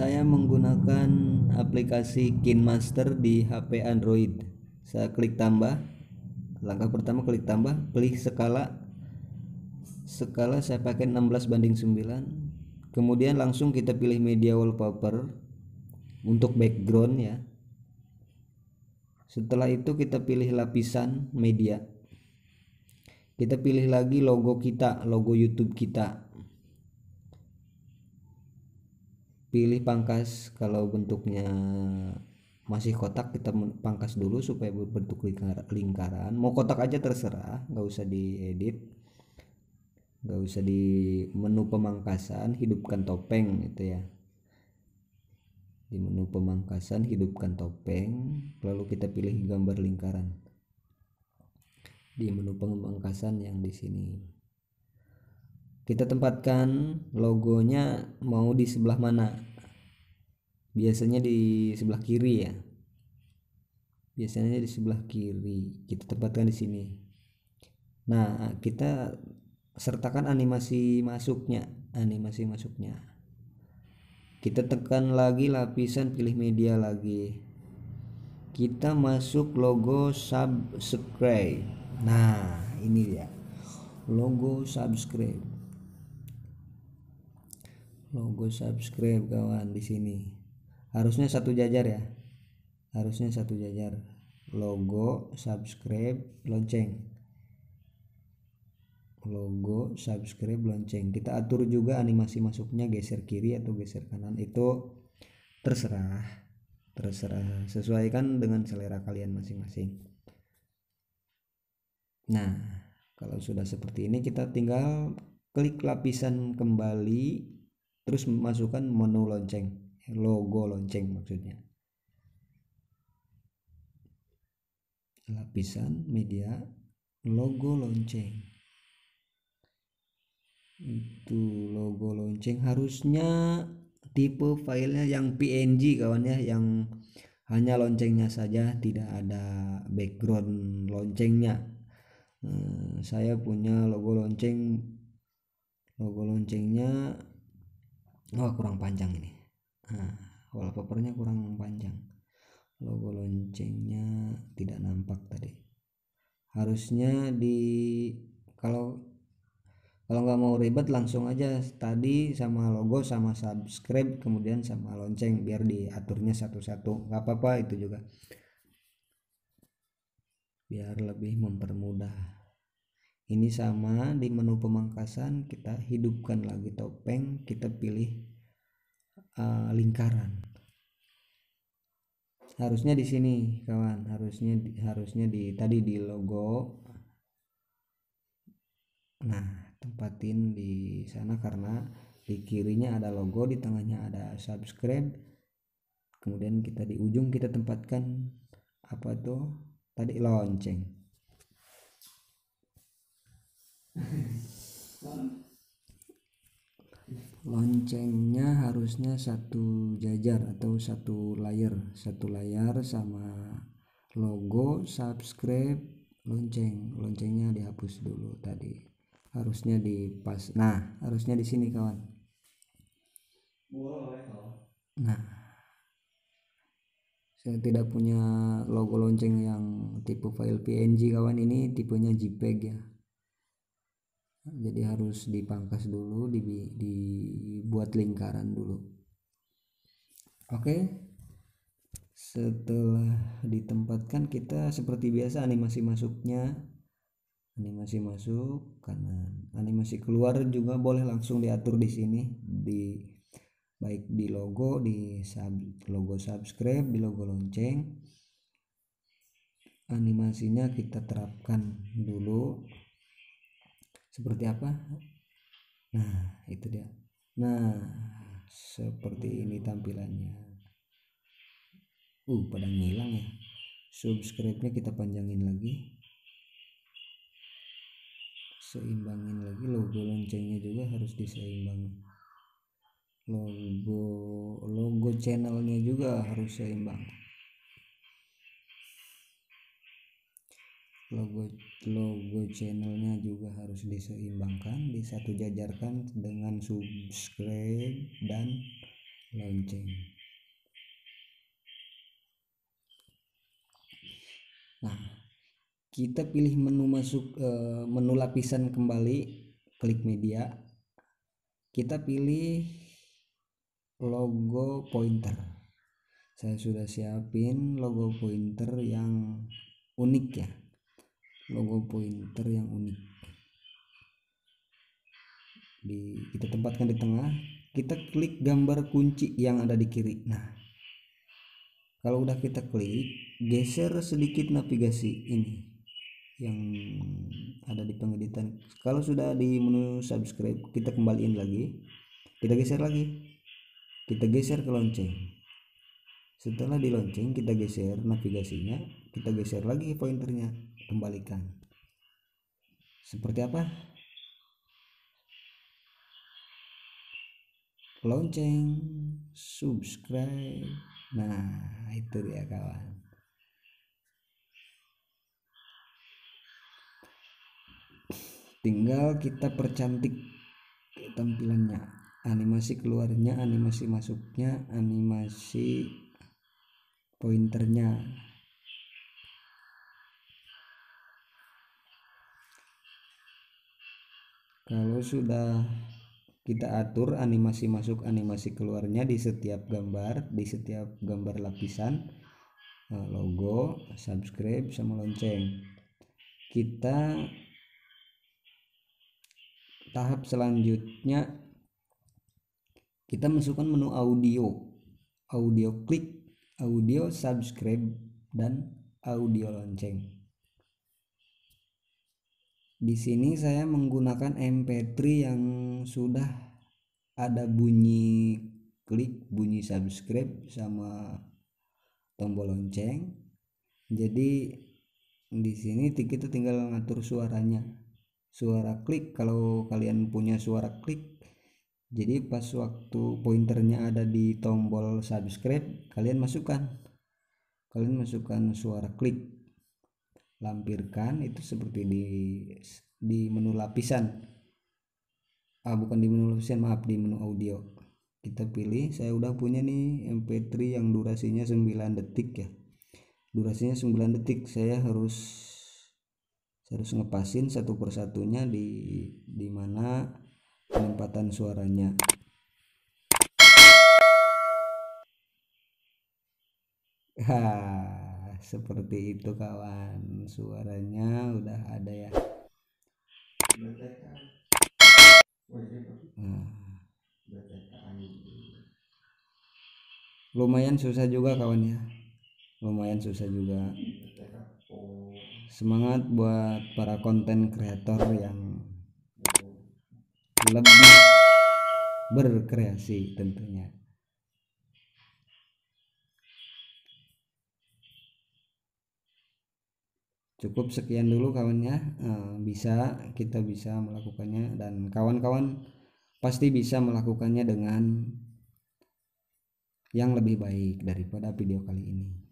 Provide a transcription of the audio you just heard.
Saya menggunakan aplikasi kinmaster di HP Android. Saya klik tambah. Langkah pertama klik tambah, pilih skala. Skala saya pakai 16 banding 9. Kemudian langsung kita pilih media wallpaper untuk background ya. Setelah itu kita pilih lapisan media. Kita pilih lagi logo kita, logo YouTube kita pilih pangkas kalau bentuknya masih kotak kita pangkas dulu supaya berbentuk lingkar lingkaran mau kotak aja terserah nggak usah diedit nggak usah di menu pemangkasan hidupkan topeng gitu ya di menu pemangkasan hidupkan topeng lalu kita pilih gambar lingkaran di menu pemangkasan yang di sini kita tempatkan logonya mau di sebelah mana biasanya di sebelah kiri ya biasanya di sebelah kiri kita tempatkan di sini nah kita sertakan animasi masuknya animasi masuknya kita tekan lagi lapisan pilih media lagi kita masuk logo subscribe nah ini dia logo subscribe logo subscribe kawan di sini harusnya satu jajar ya harusnya satu jajar logo subscribe lonceng logo subscribe lonceng kita atur juga animasi masuknya geser kiri atau geser kanan itu terserah terserah sesuaikan dengan selera kalian masing-masing nah kalau sudah seperti ini kita tinggal klik lapisan kembali terus masukkan menu lonceng logo lonceng maksudnya lapisan media logo lonceng itu logo lonceng harusnya tipe filenya yang PNG kawan ya yang hanya loncengnya saja tidak ada background loncengnya eh, saya punya logo lonceng logo loncengnya oh kurang panjang ini nah, wallpapernya kurang panjang logo loncengnya tidak nampak tadi harusnya di kalau kalau nggak mau ribet langsung aja tadi sama logo sama subscribe kemudian sama lonceng biar diaturnya satu-satu nggak apa-apa itu juga biar lebih mempermudah ini sama di menu pemangkasan kita hidupkan lagi topeng kita pilih uh, lingkaran harusnya di sini kawan harusnya harusnya di tadi di logo nah tempatin di sana karena di kirinya ada logo di tengahnya ada subscribe kemudian kita di ujung kita tempatkan apa tuh tadi lonceng loncengnya harusnya satu jajar atau satu layar satu layar sama logo subscribe lonceng loncengnya dihapus dulu tadi harusnya di pas nah harusnya di sini kawan nah saya tidak punya logo lonceng yang tipe file png kawan ini tipenya jpeg ya jadi harus dipangkas dulu dibuat lingkaran dulu oke setelah ditempatkan kita seperti biasa animasi masuknya animasi masuk karena animasi keluar juga boleh langsung diatur di sini di baik di logo di sub, logo subscribe di logo lonceng animasinya kita terapkan dulu seperti apa nah itu dia nah seperti ini tampilannya uh pada ngilang ya subscribe-nya kita panjangin lagi seimbangin lagi logo loncengnya juga harus diseimbangin logo logo channelnya juga harus seimbang logo logo channelnya juga harus diseimbangkan disatu jajarkan dengan subscribe dan lonceng nah kita pilih menu masuk eh, menu lapisan kembali klik media kita pilih logo pointer saya sudah siapin logo pointer yang unik ya logo pointer yang unik di kita tempatkan di tengah kita klik gambar kunci yang ada di kiri nah kalau udah kita klik geser sedikit navigasi ini yang ada di pengeditan kalau sudah di menu subscribe kita kembaliin lagi kita geser lagi kita geser ke lonceng setelah di lonceng kita geser navigasinya kita geser lagi pointernya kembalikan seperti apa lonceng subscribe nah itu dia kawan tinggal kita percantik tampilannya animasi keluarnya animasi masuknya animasi pointernya kalau sudah kita atur animasi masuk animasi keluarnya di setiap gambar di setiap gambar lapisan eh, logo subscribe sama lonceng kita tahap selanjutnya kita masukkan menu audio audio klik audio subscribe dan audio lonceng di sini saya menggunakan MP3 yang sudah ada bunyi klik bunyi subscribe sama tombol lonceng jadi di sini kita tinggal ngatur suaranya suara klik kalau kalian punya suara klik jadi pas waktu pointernya ada di tombol subscribe kalian masukkan kalian masukkan suara klik lampirkan itu seperti di di menu lapisan ah bukan di menu lapisan maaf di menu audio kita pilih saya udah punya nih mp3 yang durasinya 9 detik ya durasinya 9 detik saya harus saya harus ngepasin satu persatunya di di mana penempatan suaranya ha seperti itu kawan suaranya udah ada ya nah. lumayan susah juga kawan ya lumayan susah juga semangat buat para konten kreator yang lebih berkreasi tentunya cukup sekian dulu kawannya eh, bisa kita bisa melakukannya dan kawan-kawan pasti bisa melakukannya dengan yang lebih baik daripada video kali ini